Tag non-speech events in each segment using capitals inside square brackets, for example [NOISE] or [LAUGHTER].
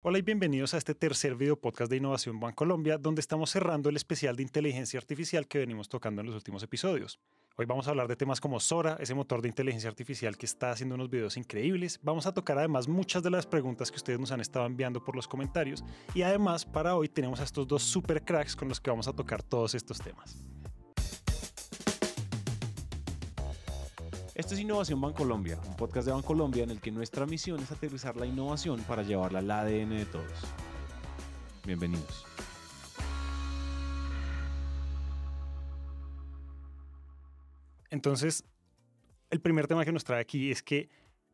Hola y bienvenidos a este tercer video podcast de Innovación Bancolombia, donde estamos cerrando el especial de inteligencia artificial que venimos tocando en los últimos episodios. Hoy vamos a hablar de temas como Sora, ese motor de inteligencia artificial que está haciendo unos videos increíbles. Vamos a tocar además muchas de las preguntas que ustedes nos han estado enviando por los comentarios. Y además, para hoy tenemos a estos dos super cracks con los que vamos a tocar todos estos temas. Esto es Innovación Bancolombia, un podcast de Bancolombia en el que nuestra misión es aterrizar la innovación para llevarla al ADN de todos. Bienvenidos. Entonces, el primer tema que nos trae aquí es que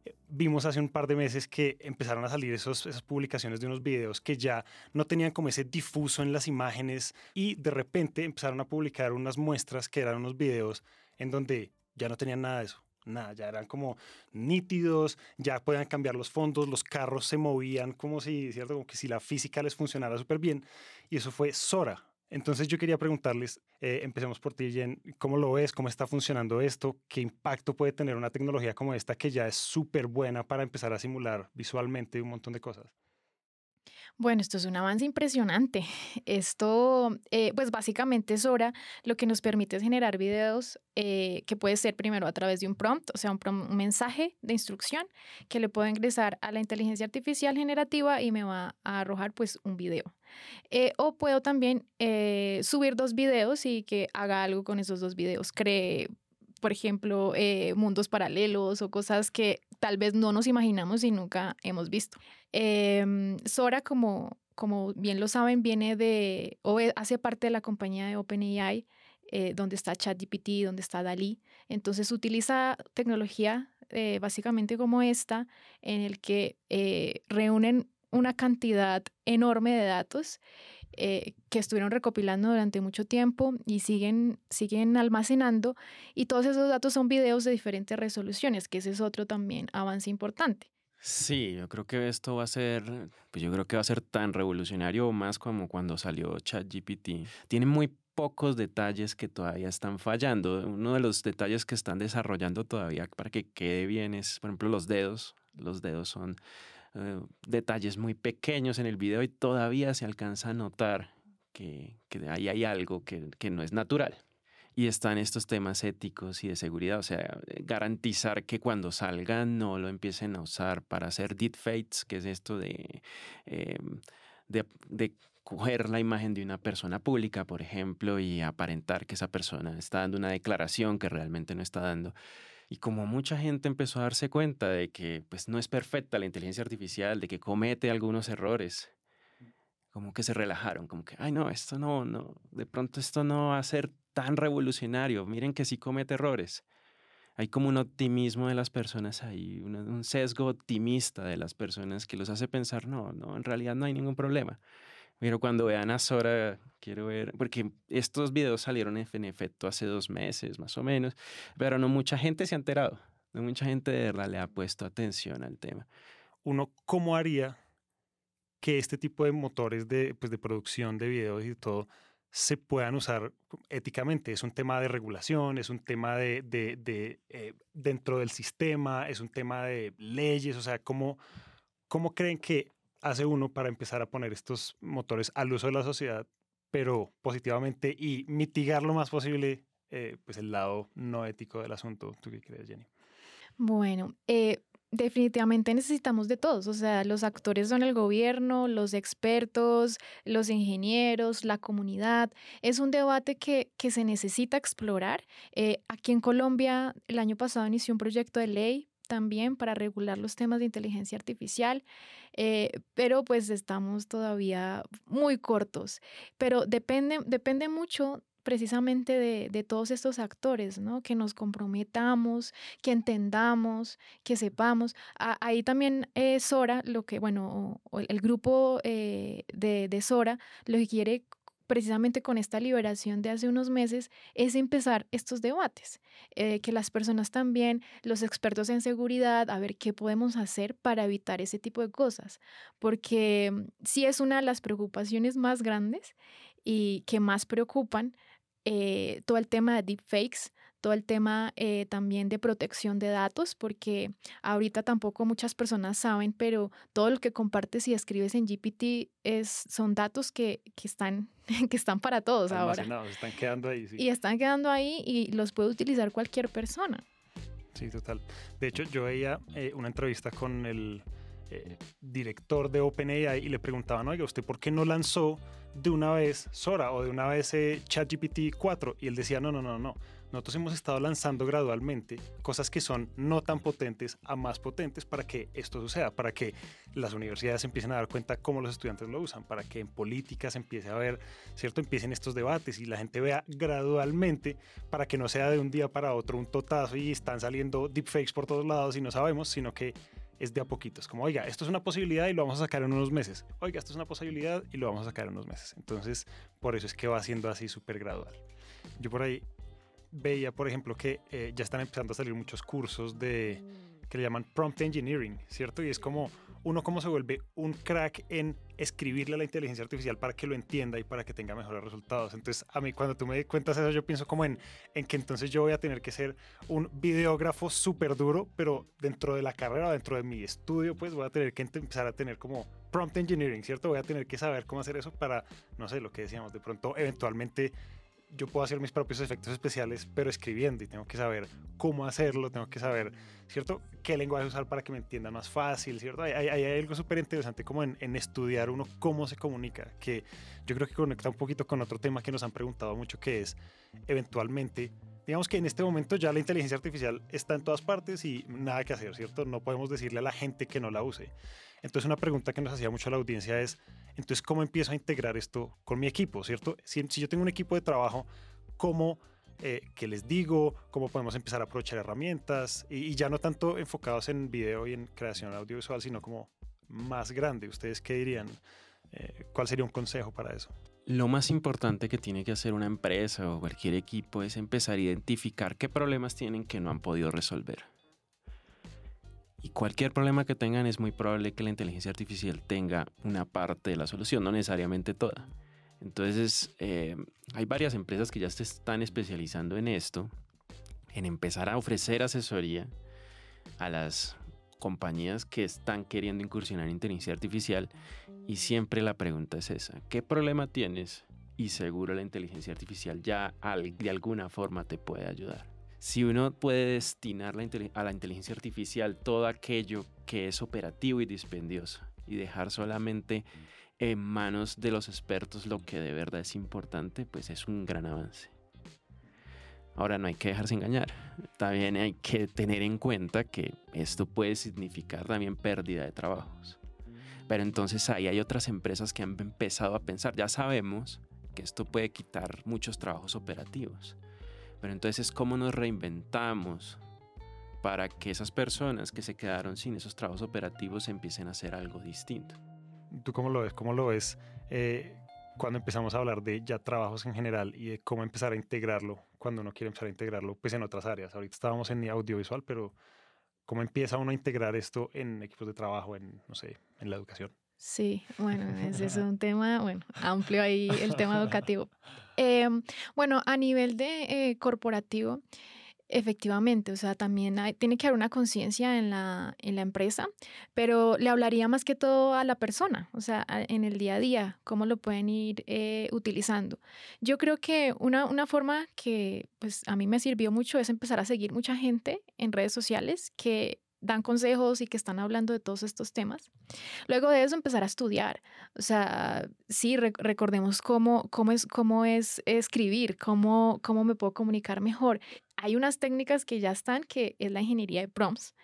eh, vimos hace un par de meses que empezaron a salir esas publicaciones de unos videos que ya no tenían como ese difuso en las imágenes y de repente empezaron a publicar unas muestras que eran unos videos en donde ya no tenían nada de eso nada, ya eran como nítidos, ya podían cambiar los fondos, los carros se movían como si, Como que si la física les funcionara súper bien. Y eso fue Sora. Entonces yo quería preguntarles, eh, empecemos por ti, Jen, ¿cómo lo ves? ¿Cómo está funcionando esto? ¿Qué impacto puede tener una tecnología como esta que ya es súper buena para empezar a simular visualmente un montón de cosas? Bueno, esto es un avance impresionante. [LAUGHS] Esto, eh, pues básicamente es Sora lo que nos permite es generar videos eh, que puede ser primero a través de un prompt, o sea, un, mensaje de instrucción que le puedo ingresar a la inteligencia artificial generativa y me va a arrojar pues un video. Eh, o puedo también subir dos videos y que haga algo con esos dos videos, cree por ejemplo, eh, mundos paralelos o cosas que tal vez no nos imaginamos y nunca hemos visto. Em, Sora, como, como bien lo saben, viene de o e, hace parte de la compañía de OpenAI, eh, donde está ChatGPT, donde está Dalí. Entonces utiliza tecnología eh, básicamente como esta, en el que reúnen una cantidad enorme de datos eh, que estuvieron recopilando durante mucho tiempo y siguen, siguen almacenando. Y todos esos datos son videos de diferentes resoluciones, que ese es otro también avance importante. Sí, yo creo que esto va a ser, pues yo creo que va a ser tan revolucionario o más como cuando salió ChatGPT. Tiene muy pocos detalles que todavía están fallando. Uno de los detalles que están desarrollando todavía para que quede bien es, por ejemplo, los dedos. Los dedos son eh, detalles muy pequeños en el video y todavía se alcanza a notar que, que ahí hay algo que, que no es natural. Y están estos temas éticos y de seguridad, o sea, eh, garantizar que cuando salgan no lo empiecen a usar para hacer deepfakes, que es esto de, eh, de, de coger la imagen de una persona pública, por ejemplo, y aparentar que esa persona está dando una declaración que realmente no está dando. Y como mucha gente empezó a darse cuenta de que pues, no es perfecta la inteligencia artificial, de que comete algunos errores, como que se relajaron, como que, ay no, esto no, no, de pronto esto no va a ser tan revolucionario, miren que sí comete errores. Hay como un optimismo de las personas ahí, un sesgo optimista de las personas que los hace pensar, no, no, en realidad no hay ningún problema. Pero cuando vean a Sora, quiero ver, porque estos videos salieron en efecto hace dos meses más o menos, pero no mucha gente se ha enterado, no mucha gente de verdad le ha puesto atención al tema. Uno, ¿cómo haría que este tipo de motores de, pues, de producción de videos y todo se puedan usar éticamente. Es un tema de regulación, es un tema de, de, de eh, dentro del sistema, es un tema de leyes, o sea, ¿cómo, ¿cómo creen que hace uno para empezar a poner estos motores al uso de la sociedad, pero positivamente y mitigar lo más posible eh, pues el lado no ético del asunto? ¿Tú qué crees, Jenny? Bueno, eh, definitivamente necesitamos de todos, o sea, los actores son el gobierno, los expertos, los ingenieros, la comunidad. Es un debate que, se necesita explorar. Eh, aquí en Colombia, el año pasado inició un proyecto de ley también para regular los temas de inteligencia artificial, eh, pero pues estamos todavía muy cortos. Pero depende, depende mucho precisamente de, de, todos estos actores, ¿no? Que nos comprometamos, que entendamos, que sepamos. ahí también es Sora, lo que, bueno, el grupo eh, de, de Sora, lo que quiere precisamente con esta liberación de hace unos meses es empezar estos debates, eh, que las personas también, los expertos en seguridad, a ver qué podemos hacer para evitar ese tipo de cosas, porque mm, sí es una de las preocupaciones más grandes y que más preocupan eh, todo el tema de deepfakes, todo el tema eh, también de protección de datos, porque ahorita tampoco muchas personas saben, pero todo lo que compartes y escribes en GPT es, son datos que, que están, [LAUGHS] que están para todos ahora. Están quedando ahí, Y están quedando ahí y los puede utilizar cualquier persona. Sí, total. De hecho, yo veía eh, una entrevista con el eh, director de OpenAI y le preguntaban, oiga, ¿usted por qué no lanzó de una vez Sora o de una vez ChatGPT 4? Y él decía, no, no, no, no nosotros hemos estado lanzando gradualmente cosas que son no tan potentes a más potentes para que esto suceda, para que las universidades empiecen a dar cuenta cómo los estudiantes lo usan, para que en políticas empiece a ver, ¿cierto? Empiecen estos debates y la gente vea gradualmente para que no sea de un día para otro un totazo y están saliendo deepfakes por todos lados y no sabemos, sino que es de a poquitos, como oiga, esto es una posibilidad y lo vamos a sacar en unos meses, oiga, esto es una posibilidad y lo vamos a sacar en unos meses. Entonces, por eso es que va siendo así súper gradual. Yo por ahí veía, por ejemplo, que eh, ya están empezando a salir muchos cursos de mm. que le llaman prompt engineering, ¿cierto? Y es como uno cómo se vuelve un crack en escribirle a la inteligencia artificial para que lo entienda y para que tenga mejores resultados. Entonces, a mí cuando tú me cuentas eso, yo pienso como en, en que entonces yo voy a tener que ser un videógrafo súper duro, pero dentro de la carrera, dentro de mi estudio, pues voy a tener que empezar a tener como prompt engineering, ¿cierto? Voy a tener que saber cómo hacer eso para, no sé, lo que decíamos, de pronto eventualmente yo puedo hacer mis propios efectos especiales, pero escribiendo y tengo que saber cómo hacerlo, tengo que saber, ¿cierto? ¿Qué lenguaje usar para que me entienda más fácil, ¿cierto? Hay, hay, algo súper interesante como en, en, estudiar uno cómo se comunica, que yo creo que conecta un poquito con otro tema que nos han preguntado mucho, que es eventualmente... Digamos que en este momento ya la inteligencia artificial está en todas partes y nada que hacer, ¿cierto? No podemos decirle a la gente que no la use. Entonces una pregunta que nos hacía mucho la audiencia es, entonces, ¿cómo empiezo a integrar esto con mi equipo? ¿Cierto? Si, yo tengo un equipo de trabajo, ¿cómo... Eh, qué les digo, cómo podemos empezar a aprovechar herramientas y, ya no tanto enfocados en video y en creación audiovisual, sino como más grande. ¿Ustedes qué dirían? Eh, ¿Cuál sería un consejo para eso? Lo más importante que tiene que hacer una empresa o cualquier equipo es empezar a identificar qué problemas tienen que no han podido resolver. Y cualquier problema que tengan es muy probable que la inteligencia artificial tenga una parte de la solución, no necesariamente toda. Entonces, eh, hay varias empresas que ya se están especializando en esto, en empezar a ofrecer asesoría a las compañías que están queriendo incursionar en inteligencia artificial y siempre la pregunta es esa, ¿qué problema tienes? Y seguro la inteligencia artificial ya de alguna forma te puede ayudar si uno puede destinar a la inteligencia artificial todo aquello que es operativo y dispendioso y dejar solamente en manos de los expertos lo que de verdad es importante, pues es un gran avance. Ahora no hay que dejarse engañar, también hay que tener en cuenta que esto puede significar también pérdida de trabajos. Pero entonces ahí hay otras empresas que han empezado a pensar, ya sabemos que esto puede quitar muchos trabajos operativos. Pero entonces, ¿cómo nos reinventamos para que esas personas que se quedaron sin esos trabajos operativos empiecen a hacer algo distinto? ¿Tú cómo lo ves? ¿Cómo lo ves eh, cuando empezamos a hablar de ya trabajos en general y de cómo empezar a integrarlo cuando uno quiere empezar a integrarlo pues en otras áreas? Ahorita estábamos en audiovisual, pero ¿cómo empieza uno a integrar esto en equipos de trabajo, en, no sé, en la educación? Sí, bueno, [LAUGHS] ese es un tema, bueno, amplio ahí el tema educativo. [LAUGHS] Em, bueno, a nivel de eh, corporativo, efectivamente, o sea, también tiene que haber una conciencia en la, empresa, pero le hablaría más que todo a la persona, o sea, en el día a día, cómo lo pueden ir eh, utilizando. Yo creo que una, forma que pues, a mí me sirvió mucho es empezar a seguir mucha gente en redes sociales que dan consejos y que están hablando de todos estos temas. Luego de eso empezar a estudiar. O sea, sí, recordemos cómo, cómo, es, cómo es escribir, cómo, cómo me puedo comunicar mejor. Hay unas técnicas que ya están, que es la ingeniería de prompts.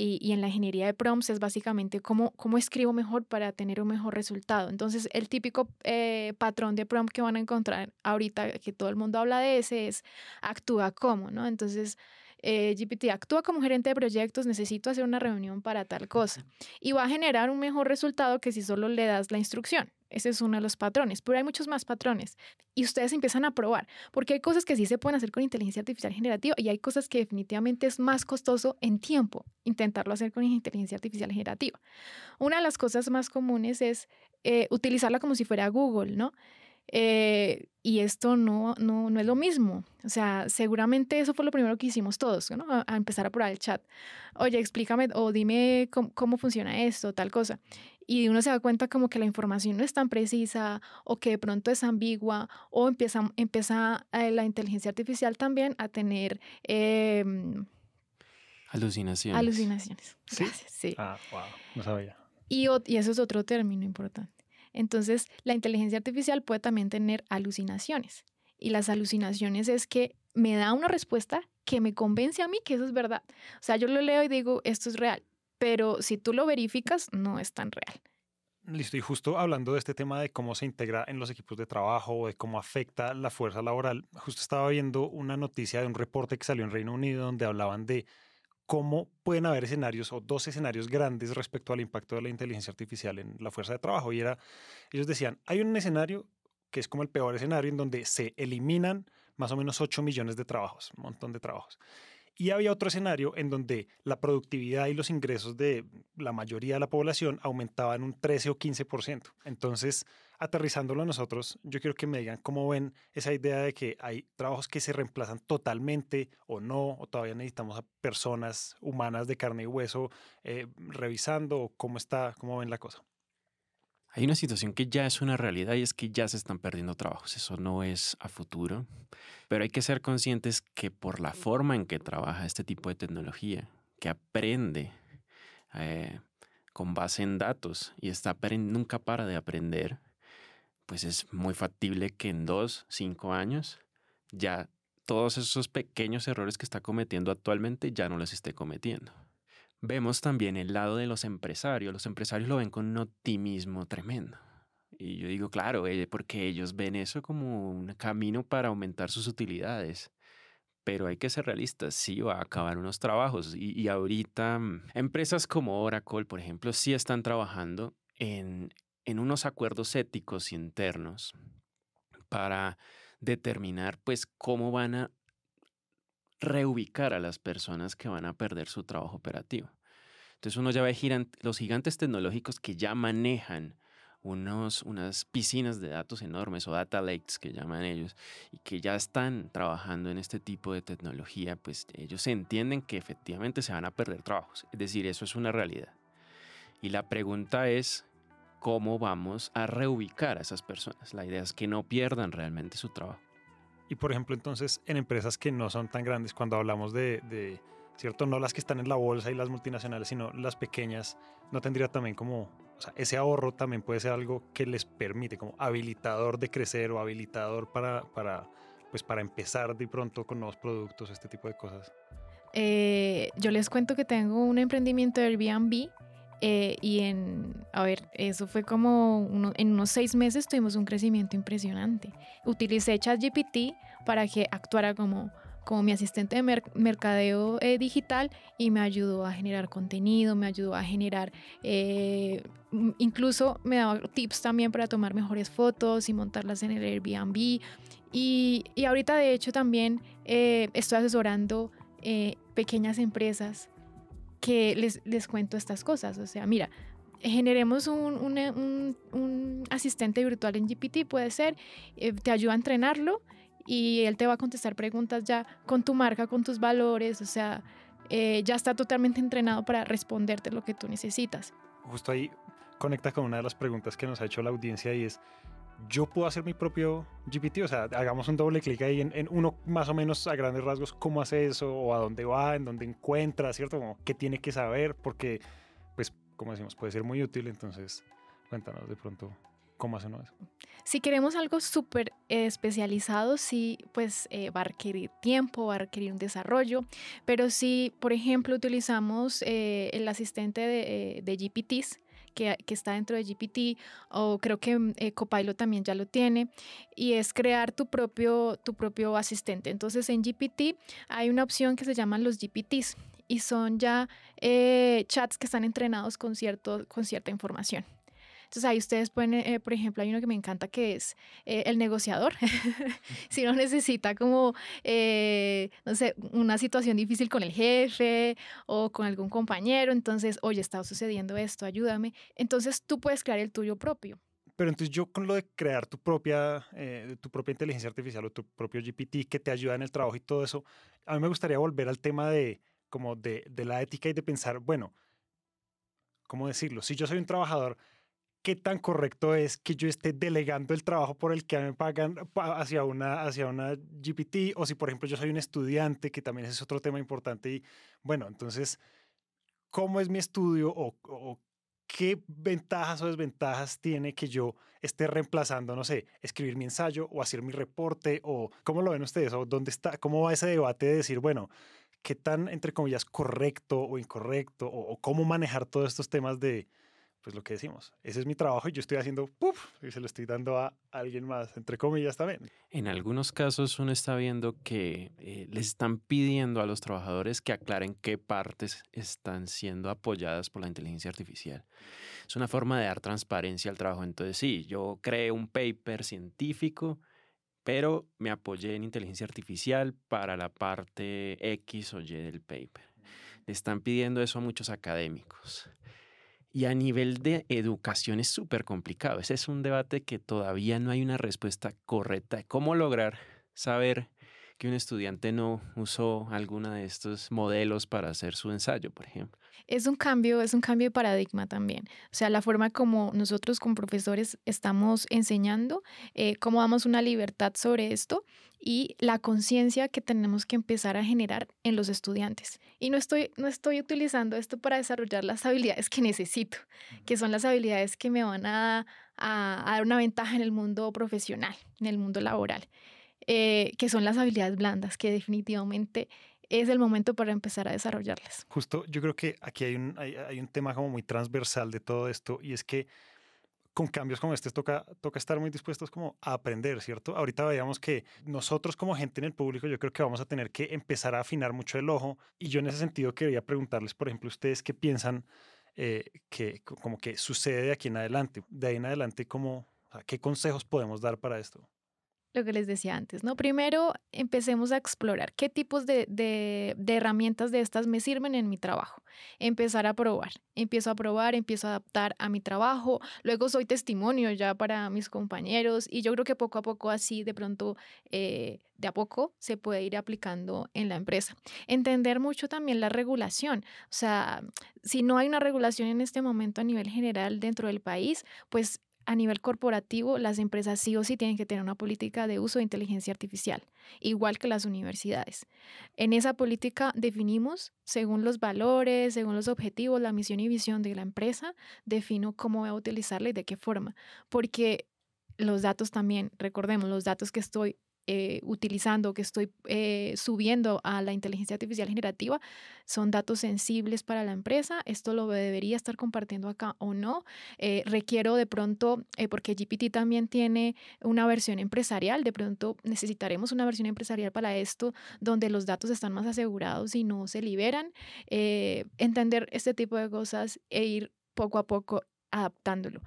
Y, en la ingeniería de prompts es básicamente cómo, cómo escribo mejor para tener un mejor resultado. Entonces, el típico eh, patrón de prompt que van a encontrar ahorita, que todo el mundo habla de ese, es actúa como, ¿no? Entonces, eh, GPT actúa como gerente de proyectos, necesito hacer una reunión para tal cosa. Y va a generar un mejor resultado que si solo le das la instrucción. Ese es uno de los patrones, pero hay muchos más patrones. Y ustedes empiezan a probar, porque hay cosas que sí se pueden hacer con inteligencia artificial generativa y hay cosas que definitivamente es más costoso en tiempo intentarlo hacer con inteligencia artificial generativa. Una de las cosas más comunes es eh, utilizarla como si fuera Google, ¿no? Eh, y esto no, no, no es lo mismo. O sea, seguramente eso fue lo primero que hicimos todos, ¿no? A, empezar a probar el chat. Oye, explícame o dime cómo, funciona esto, tal cosa. Y uno se da cuenta como que la información no es tan precisa o que de pronto es ambigua o empieza, empieza eh, la inteligencia artificial también a tener... Eh, alucinaciones. Alucinaciones. ¿Sí? Gracias, sí. Ah, wow, no sabía. Y, y eso es otro término importante. Entonces, la inteligencia artificial puede también tener alucinaciones. Y las alucinaciones es que me da una respuesta que me convence a mí que eso es verdad. O sea, yo lo leo y digo, esto es real, pero si tú lo verificas, no es tan real. Listo, y justo hablando de este tema de cómo se integra en los equipos de trabajo, o de cómo afecta la fuerza laboral, justo estaba viendo una noticia de un reporte que salió en Reino Unido donde hablaban de cómo pueden haber escenarios o dos escenarios grandes respecto al impacto de la inteligencia artificial en la fuerza de trabajo. Y era, ellos decían, hay un escenario que es como el peor escenario en donde se eliminan más o menos 8 millones de trabajos, un montón de trabajos. Y había otro escenario en donde la productividad y los ingresos de la mayoría de la población aumentaban un 13 o 15%. Entonces, aterrizándolo a nosotros, yo quiero que me digan cómo ven esa idea de que hay trabajos que se reemplazan totalmente o no, o todavía necesitamos a personas humanas de carne y hueso eh, revisando, cómo está, cómo ven la cosa. Hay una situación que ya es una realidad y es que ya se están perdiendo trabajos. Eso no es a futuro. Pero hay que ser conscientes que por la forma en que trabaja este tipo de tecnología, que aprende eh, con base en datos y está nunca para de aprender, pues es muy factible que en dos, cinco años ya todos esos pequeños errores que está cometiendo actualmente ya no los esté cometiendo. Vemos también el lado de los empresarios. Los empresarios lo ven con un optimismo tremendo. Y yo digo, claro, eh, porque ellos ven eso como un camino para aumentar sus utilidades. Pero hay que ser realistas, sí va a acabar unos trabajos. Y, y ahorita mm, empresas como Oracle, por ejemplo, sí están trabajando en en unos acuerdos éticos internos para determinar pues cómo van a reubicar a las personas que van a perder su trabajo operativo. Entonces uno ya ve los gigantes tecnológicos que ya manejan unos, unas piscinas de datos enormes o data lakes que llaman ellos y que ya están trabajando en este tipo de tecnología, pues ellos entienden que efectivamente se van a perder trabajos. Es decir, eso es una realidad. Y la pregunta es, cómo vamos a reubicar a esas personas. La idea es que no pierdan realmente su trabajo. Y por ejemplo, entonces, en empresas que no son tan grandes, cuando hablamos de, ¿cierto? No las que están en la bolsa y las multinacionales, sino las pequeñas, no tendría también como, o sea, ese ahorro también puede ser algo que les permite, como habilitador de crecer o habilitador para, para pues para empezar de pronto con nuevos productos, este tipo de cosas. Eh, yo les cuento que tengo un emprendimiento de Airbnb eh, y en, a ver, eso fue como en unos seis meses tuvimos un crecimiento impresionante. Utilicé ChatGPT para que actuara como, como mi asistente de mercadeo eh, digital y me ayudó a generar contenido, me ayudó a generar, eh, incluso me daba tips también para tomar mejores fotos y montarlas en el Airbnb. Y, y ahorita de hecho también estoy asesorando pequeñas empresas que les, les cuento estas cosas. O sea, mira, generemos un, un, eh, asistente virtual en GPT, puede ser, eh, te ayuda a entrenarlo y él te va a contestar preguntas ya con tu marca, con tus valores, o sea, eh, ya está totalmente entrenado para responderte lo que tú necesitas. Justo ahí conecta con una de las preguntas que nos ha hecho la audiencia y es, yo puedo hacer mi propio GPT, o sea, hagamos un doble clic ahí en, uno más o menos a grandes rasgos, cómo hace eso, o a dónde va, en dónde encuentra, ¿cierto? Como qué tiene que saber, porque, pues, como decimos, puede ser muy útil, entonces cuéntanos de pronto cómo hace uno eso. Si queremos algo súper especializado, sí, pues eh, va a requerir tiempo, va a requerir un desarrollo, pero si, por ejemplo, utilizamos eh, el asistente de, eh, de GPTs, que, está dentro de GPT o creo que mm, eh, Copilot también ya lo tiene y es crear tu propio, tu propio asistente. Entonces en GPT hay una opción que se llaman los GPTs y son ya eh, chats que están entrenados con, cierto, con cierta información. Entonces ahí ustedes pueden, eh, eh, por ejemplo, hay uno que me encanta que es eh, el negociador. [LAUGHS] si uno necesita como, no sé, una situación difícil con el jefe o con algún compañero, entonces, oye, está sucediendo esto, ayúdame. Entonces tú puedes crear el tuyo propio. Pero entonces yo con lo de crear tu propia, tu propia inteligencia artificial o tu propio GPT que te ayuda en el trabajo y todo eso, a mí me gustaría volver al tema de, como de, de la ética y de pensar, bueno, ¿cómo decirlo? Si yo soy un trabajador qué tan correcto es que yo esté delegando el trabajo por el que me pagan hacia una, hacia una GPT o si, por ejemplo, yo soy un estudiante, que también es otro tema importante. Y bueno, entonces, ¿cómo es mi estudio o, qué ventajas o desventajas tiene que yo esté reemplazando, no sé, escribir mi ensayo o hacer mi reporte o cómo lo ven ustedes o dónde está, cómo va ese debate de decir, bueno, qué tan, entre comillas, correcto o incorrecto o cómo manejar todos estos temas de, pues lo que decimos, ese es mi trabajo y yo estoy haciendo, ¡puf! y se lo estoy dando a alguien más, entre comillas también. En algunos casos uno está viendo que eh, les están pidiendo a los trabajadores que aclaren qué partes están siendo apoyadas por la inteligencia artificial. Es una forma de dar transparencia al trabajo. Entonces, sí, yo creé un paper científico, pero me apoyé en inteligencia artificial para la parte X o Y del paper. Le están pidiendo eso a muchos académicos. Y a nivel de educación es súper complicado. Ese es un debate que todavía no hay una respuesta correcta. ¿Cómo lograr saber que un estudiante no usó alguno de estos modelos para hacer su ensayo, por ejemplo. Es un cambio, es un cambio de paradigma también. O sea, la forma como nosotros como profesores estamos enseñando, eh, cómo damos una libertad sobre esto y la conciencia que tenemos que empezar a generar en los estudiantes. Y no estoy, no estoy utilizando esto para desarrollar las habilidades que necesito, que son las habilidades que me van a dar una ventaja en el mundo profesional, en el mundo laboral eh, que son las habilidades blandas, que definitivamente es el momento para empezar a desarrollarlas. Justo, yo creo que aquí hay un, hay, un tema como muy transversal de todo esto y es que con cambios como este toca, toca estar muy dispuestos como a aprender, ¿cierto? Ahorita veíamos que nosotros como gente en el público yo creo que vamos a tener que empezar a afinar mucho el ojo y yo en ese sentido quería preguntarles, por ejemplo, ustedes qué piensan eh, que como que sucede de aquí en adelante, de ahí en adelante como, ¿qué consejos podemos dar para esto? lo que les decía antes, ¿no? Primero empecemos a explorar qué tipos de, herramientas de estas me sirven en mi trabajo. Empezar a probar, empiezo a probar, empiezo a adaptar a mi trabajo, luego soy testimonio ya para mis compañeros y yo creo que poco a poco así de pronto, eh, de a poco, se puede ir aplicando en la empresa. Entender mucho también la regulación, o sea, si no hay una regulación en este momento a nivel general dentro del país, pues a nivel corporativo, las empresas sí o sí tienen que tener una política de uso de inteligencia artificial, igual que las universidades. En esa política definimos, según los valores, según los objetivos, la misión y visión de la empresa, defino cómo voy a utilizarla y de qué forma. Porque los datos también, recordemos, los datos que estoy eh, utilizando, que estoy eh, subiendo a la inteligencia artificial generativa, son datos sensibles para la empresa. Esto lo debería estar compartiendo acá o no. Eh, requiero de pronto, porque GPT también tiene una versión empresarial, de pronto necesitaremos una versión empresarial para esto, donde los datos están más asegurados y no se liberan. entender este tipo de cosas e ir poco a poco adaptándolo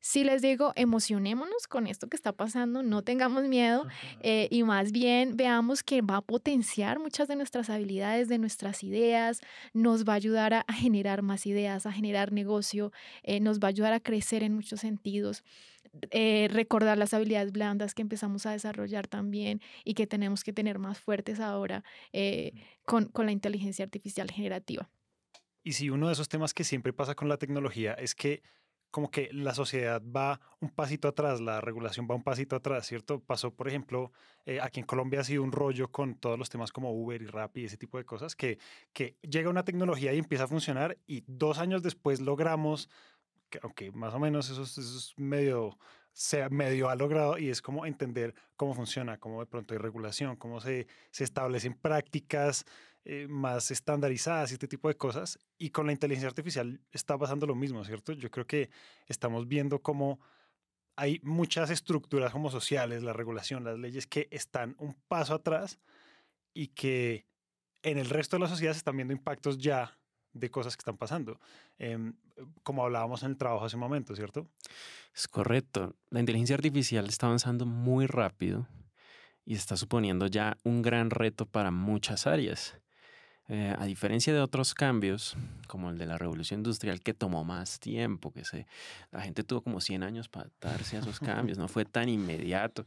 si les digo, emocionémonos con esto que está pasando, no tengamos miedo eh, y más bien veamos que va a potenciar muchas de nuestras habilidades, de nuestras ideas, nos va a ayudar a, generar más ideas, a generar negocio, eh, nos va a ayudar a crecer en muchos sentidos. Eh, recordar las habilidades blandas que empezamos a desarrollar también y que tenemos que tener más fuertes ahora con, con la inteligencia artificial generativa. Y si uno de esos temas que siempre pasa con la tecnología es que como que la sociedad va un pasito atrás, la regulación va un pasito atrás, ¿cierto? Pasó, por ejemplo, eh, aquí en Colombia ha sido un rollo con todos los temas como Uber y Rappi y ese tipo de cosas, que, que llega una tecnología y empieza a funcionar y dos años después logramos creo que más o menos eso, eso, es medio, se medio ha logrado y es como entender cómo funciona, cómo de pronto hay regulación, cómo se, se establecen prácticas eh, más estandarizadas y este tipo de cosas. Y con la inteligencia artificial está pasando lo mismo, ¿cierto? Yo creo que estamos viendo cómo hay muchas estructuras como sociales, la regulación, las leyes que están un paso atrás y que en el resto de la sociedad se están viendo impactos ya de cosas que están pasando, em, como hablábamos en el trabajo hace un momento, ¿cierto? Es correcto. La inteligencia artificial está avanzando muy rápido y está suponiendo ya un gran reto para muchas áreas. Eh, a diferencia de otros cambios, como el de la revolución industrial, que tomó más tiempo, que se, la gente tuvo como 100 años para darse a esos cambios, no fue tan inmediato.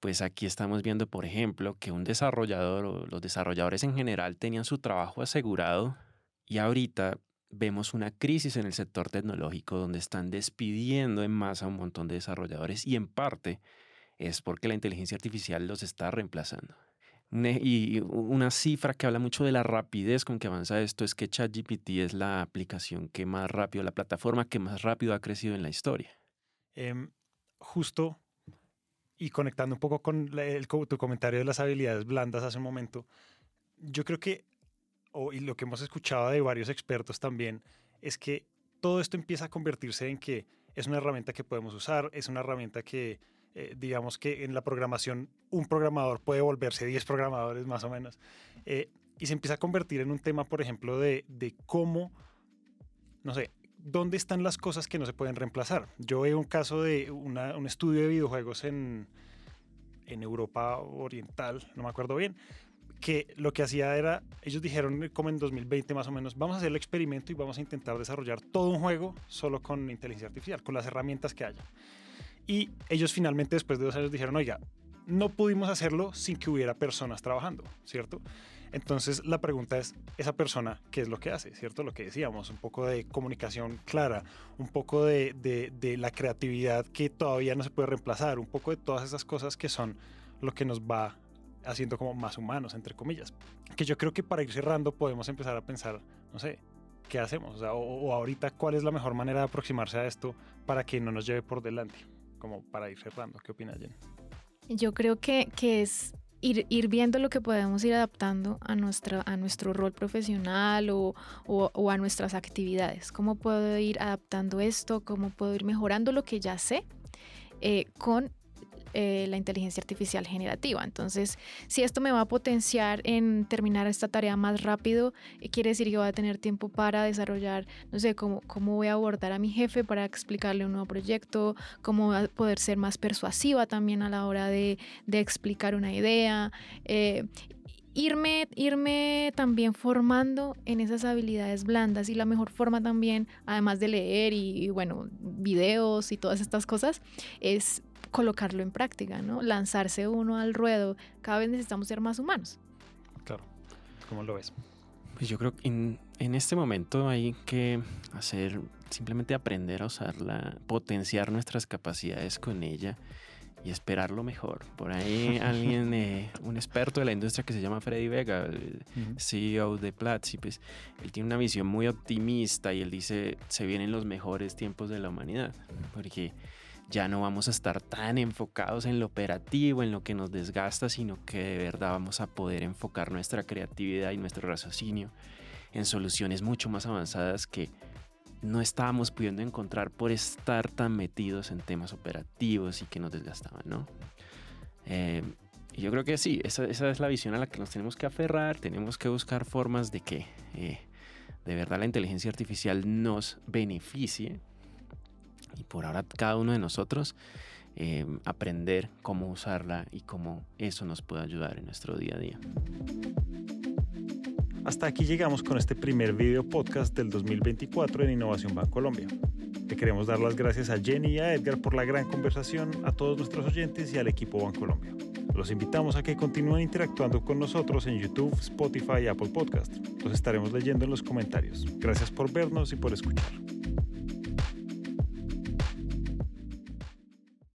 Pues aquí estamos viendo, por ejemplo, que un desarrollador los desarrolladores en general tenían su trabajo asegurado y ahorita vemos una crisis en el sector tecnológico donde están despidiendo en masa a un montón de desarrolladores y en parte es porque la inteligencia artificial los está reemplazando y una cifra que habla mucho de la rapidez con que avanza esto es que ChatGPT es la aplicación que más rápido, la plataforma que más rápido ha crecido en la historia. Em, justo y conectando un poco con el, tu comentario de las habilidades blandas hace un momento, yo creo que, y lo que hemos escuchado de varios expertos también, es que todo esto empieza a convertirse en que es una herramienta que podemos usar, es una herramienta que eh, digamos que en la programación un programador puede volverse 10 programadores más o menos, eh, y se empieza a convertir en un tema, por ejemplo, de, cómo, no sé, dónde están las cosas que no se pueden reemplazar. Yo veo un caso de un estudio de videojuegos en, en Europa Oriental, no me acuerdo bien, que lo que hacía era, ellos dijeron eh, como en 2020 más o menos, vamos a hacer el experimento y vamos a intentar desarrollar todo un juego solo con inteligencia artificial, con las herramientas que haya. Y ellos finalmente después de dos años dijeron, oiga, no pudimos hacerlo sin que hubiera personas trabajando, ¿cierto? Entonces la pregunta es, esa persona, ¿qué es lo que hace? ¿Cierto? Lo que decíamos, un poco de comunicación clara, un poco de, la creatividad que todavía no se puede reemplazar, un poco de todas esas cosas que son lo que nos va haciendo como más humanos, entre comillas. Que yo creo que para ir cerrando podemos empezar a pensar, no sé, ¿qué hacemos? o ahorita, ¿cuál es la mejor manera de aproximarse a esto para que no nos lleve por delante? como para ir cerrando, ¿qué opina Jen? Yo creo que, que es Ir, viendo lo que podemos ir adaptando a, nuestra, a nuestro rol profesional o, a nuestras actividades. ¿Cómo puedo ir adaptando esto? ¿Cómo puedo ir mejorando lo que ya sé? Eh, con eh, la inteligencia artificial generativa. Entonces, si esto me va a potenciar en terminar esta tarea más rápido, eh, quiere decir que voy a tener tiempo para desarrollar, no sé, cómo, cómo voy a abordar a mi jefe para explicarle un nuevo proyecto, cómo voy a poder ser más persuasiva también a la hora de, explicar una idea. Eh, irme, irme, también formando en esas habilidades blandas y la mejor forma también, además de leer y bueno, videos y todas estas cosas, es colocarlo en práctica, ¿no? Lanzarse uno al ruedo. Cada vez necesitamos ser más humanos. Claro, ¿cómo lo ves? Pues yo creo que en, este momento hay que hacer, simplemente aprender a usarla, potenciar nuestras capacidades con ella y esperar lo mejor. Por ahí [LAUGHS] alguien, eh, un experto de la industria que se llama Freddy Vega, CEO de Platzi, pues él tiene una visión muy optimista y él dice, se vienen los mejores tiempos de la humanidad, porque ya no vamos a estar tan enfocados en lo operativo, en lo que nos desgasta, sino que de verdad vamos a poder enfocar nuestra creatividad y nuestro raciocinio en soluciones mucho más avanzadas que no estábamos pudiendo encontrar por estar tan metidos en temas operativos y que nos desgastaban, ¿no? Eh, yo creo que sí, esa, es la visión a la que nos tenemos que aferrar, tenemos que buscar formas de que eh, de verdad la inteligencia artificial nos beneficie y por ahora cada uno de nosotros, em, aprender cómo usarla y cómo eso nos puede ayudar en nuestro día a día. Hasta aquí llegamos con este primer video podcast del 2024 en Innovación Bancolombia. Le queremos dar las gracias a Jenny y a Edgar por la gran conversación, a todos nuestros oyentes y al equipo Bancolombia. Los invitamos a que continúen interactuando con nosotros en YouTube, Spotify y Apple Podcast. Los estaremos leyendo en los comentarios. Gracias por vernos y por escuchar.